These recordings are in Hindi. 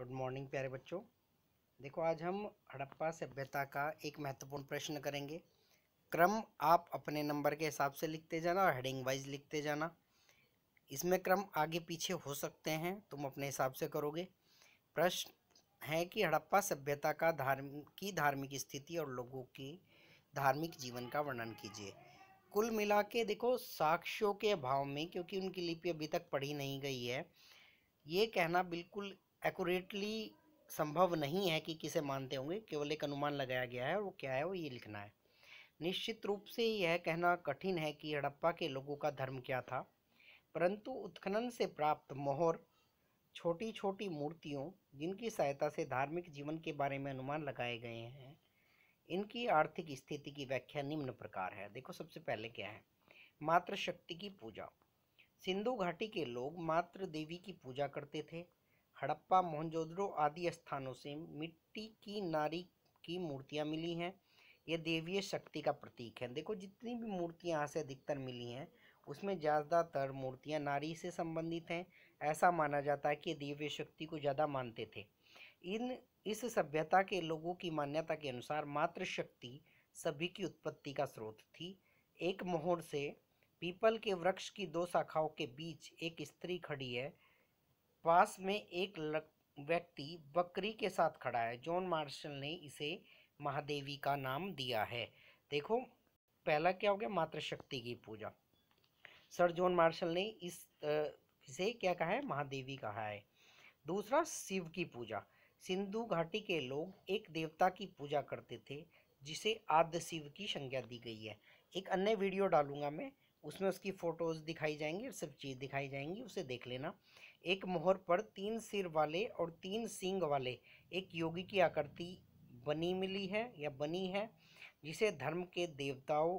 गुड मॉर्निंग प्यारे बच्चों देखो आज हम हड़प्पा सभ्यता का एक महत्वपूर्ण प्रश्न करेंगे क्रम आप अपने नंबर के हिसाब से लिखते जाना और हेडिंग वाइज लिखते जाना इसमें क्रम आगे पीछे हो सकते हैं तुम अपने हिसाब से करोगे प्रश्न है कि हड़प्पा सभ्यता का धार्म की धार्मिक स्थिति और लोगों की धार्मिक जीवन का वर्णन कीजिए कुल मिला के देखो साक्ष्यों के अभाव में क्योंकि उनकी लिपि अभी तक पढ़ी नहीं गई है ये कहना बिल्कुल एक्यूरेटली संभव नहीं है कि किसे मानते होंगे केवल एक अनुमान लगाया गया है वो क्या है वो ये लिखना है निश्चित रूप से यह कहना कठिन है कि हड़प्पा के लोगों का धर्म क्या था परंतु उत्खनन से प्राप्त मोहर छोटी छोटी मूर्तियों जिनकी सहायता से धार्मिक जीवन के बारे में अनुमान लगाए गए हैं इनकी आर्थिक स्थिति की व्याख्या निम्न प्रकार है देखो सबसे पहले क्या है मातृशक्ति की पूजा सिंधु घाटी के लोग मातृ देवी की पूजा करते थे हड़प्पा मोहनजोदड़ो आदि स्थानों से मिट्टी की नारी की मूर्तियाँ मिली हैं यह देवीय शक्ति का प्रतीक है देखो जितनी भी मूर्तियाँ यहाँ से अधिकतर मिली हैं उसमें ज़्यादातर मूर्तियाँ नारी से संबंधित हैं ऐसा माना जाता है कि देवीय शक्ति को ज़्यादा मानते थे इन इस सभ्यता के लोगों की मान्यता के अनुसार मातृशक्ति सभी की उत्पत्ति का स्रोत थी एक मोहर से पीपल के वृक्ष की दो शाखाओं के बीच एक स्त्री खड़ी है पास में एक व्यक्ति बकरी के साथ खड़ा है जॉन मार्शल ने इसे महादेवी का नाम दिया है देखो पहला क्या हो गया मातृशक्ति की पूजा सर जॉन मार्शल ने इस इसे क्या कहा है महादेवी कहा है दूसरा शिव की पूजा सिंधु घाटी के लोग एक देवता की पूजा करते थे जिसे आद्य शिव की संज्ञा दी गई है एक अन्य वीडियो डालूंगा मैं उसमें उसकी फ़ोटोज़ दिखाई जाएंगी और सब चीज़ दिखाई जाएंगी उसे देख लेना एक मोहर पर तीन सिर वाले और तीन सींग वाले एक योगी की आकृति बनी मिली है या बनी है जिसे धर्म के देवताओं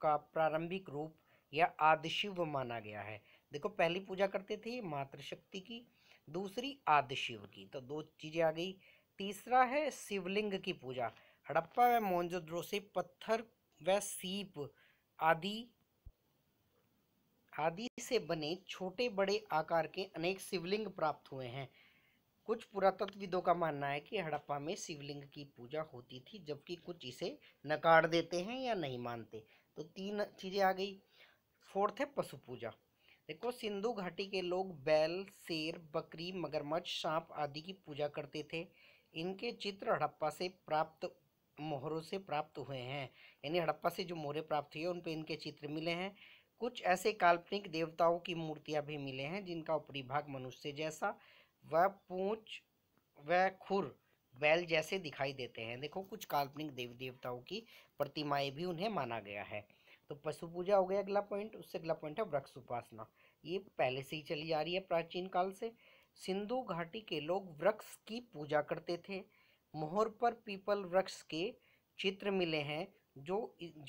का प्रारंभिक रूप या आदिशिव माना गया है देखो पहली पूजा करते थे मातृशक्ति की दूसरी आदिशिव की तो दो चीज़ें आ गई तीसरा है शिवलिंग की पूजा हड़प्पा व मोहनजोदड़ो से पत्थर व सीप आदि आदि से बने छोटे बड़े आकार के अनेक शिवलिंग प्राप्त हुए हैं कुछ पुरातत्वविदों का मानना है कि हड़प्पा में शिवलिंग की पूजा होती थी जबकि कुछ इसे नकार देते हैं या नहीं मानते तो तीन चीज़ें आ गई फोर्थ है पशु पूजा देखो सिंधु घाटी के लोग बैल शेर बकरी मगरमच्छ सांप आदि की पूजा करते थे इनके चित्र हड़प्पा से प्राप्त मोहरों से प्राप्त हुए हैं यानी हड़प्पा से जो मोहरे प्राप्त हुए उन पर इनके चित्र मिले हैं कुछ ऐसे काल्पनिक देवताओं की मूर्तियां भी मिले हैं जिनका ऊपरी भाग मनुष्य जैसा व पूछ व खुर बैल जैसे दिखाई देते हैं देखो कुछ काल्पनिक देवी देवताओं की प्रतिमाएं भी उन्हें माना गया है तो पशु पूजा हो गया अगला पॉइंट उससे अगला पॉइंट है वृक्ष उपासना ये पहले से ही चली जा रही है प्राचीन काल से सिंधु घाटी के लोग वृक्ष की पूजा करते थे मोहर पर पीपल वृक्ष के चित्र मिले हैं जो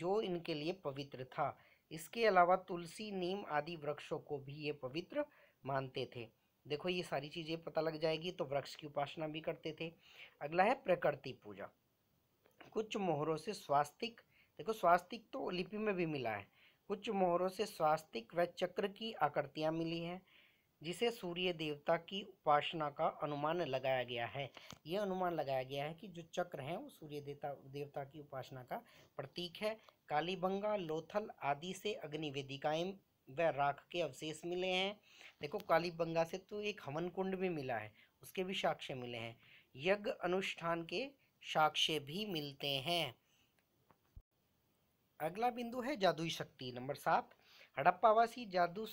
जो इनके लिए पवित्र था इसके अलावा तुलसी नीम आदि वृक्षों को भी ये पवित्र मानते थे देखो ये सारी चीज़ें पता लग जाएगी तो वृक्ष की उपासना भी करते थे अगला है प्रकृति पूजा कुछ मोहरों से स्वास्तिक देखो स्वास्तिक तो लिपि में भी मिला है कुछ मोहरों से स्वास्तिक व चक्र की आकृतियाँ मिली हैं जिसे सूर्य देवता की उपासना का अनुमान लगाया गया है यह अनुमान लगाया गया है कि जो चक्र हैं वो सूर्य देवता देवता की उपासना का प्रतीक है कालीबंगा लोथल आदि से अग्निवेदिकाएं व राख के अवशेष मिले हैं देखो कालीबंगा से तो एक हवन कुंड भी मिला है उसके भी साक्ष्य मिले हैं यज्ञ अनुष्ठान के साक्ष्य भी मिलते हैं अगला बिंदु है जादुई शक्ति नंबर सात हड़प्पावासी जादू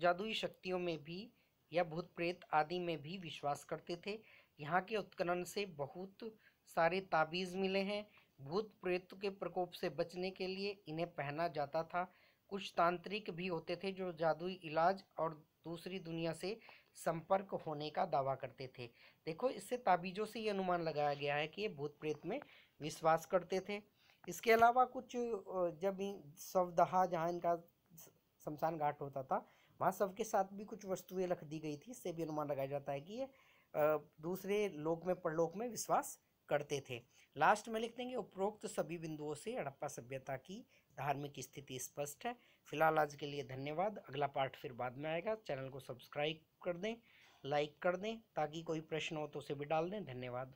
जादुई शक्तियों में भी या भूत प्रेत आदि में भी विश्वास करते थे यहाँ के उत्खनन से बहुत सारे ताबीज़ मिले हैं भूत प्रेत के प्रकोप से बचने के लिए इन्हें पहना जाता था कुछ तांत्रिक भी होते थे जो जादुई इलाज और दूसरी दुनिया से संपर्क होने का दावा करते थे देखो इससे ताबीज़ों से ये अनुमान लगाया गया है कि ये भूत प्रेत में विश्वास करते थे इसके अलावा कुछ जब शवदहा जहाँ इनका शमशान घाट होता था वहाँ सबके साथ भी कुछ वस्तुएं रख दी गई थी इससे भी अनुमान लगाया जाता है कि ये दूसरे लोक में परलोक में विश्वास करते थे लास्ट में लिख देंगे उपरोक्त सभी बिंदुओं से हड़प्पा सभ्यता की धार्मिक स्थिति स्पष्ट है फिलहाल आज के लिए धन्यवाद अगला पार्ट फिर बाद में आएगा चैनल को सब्सक्राइब कर दें लाइक कर दें ताकि कोई प्रश्न हो तो उसे भी डाल दें धन्यवाद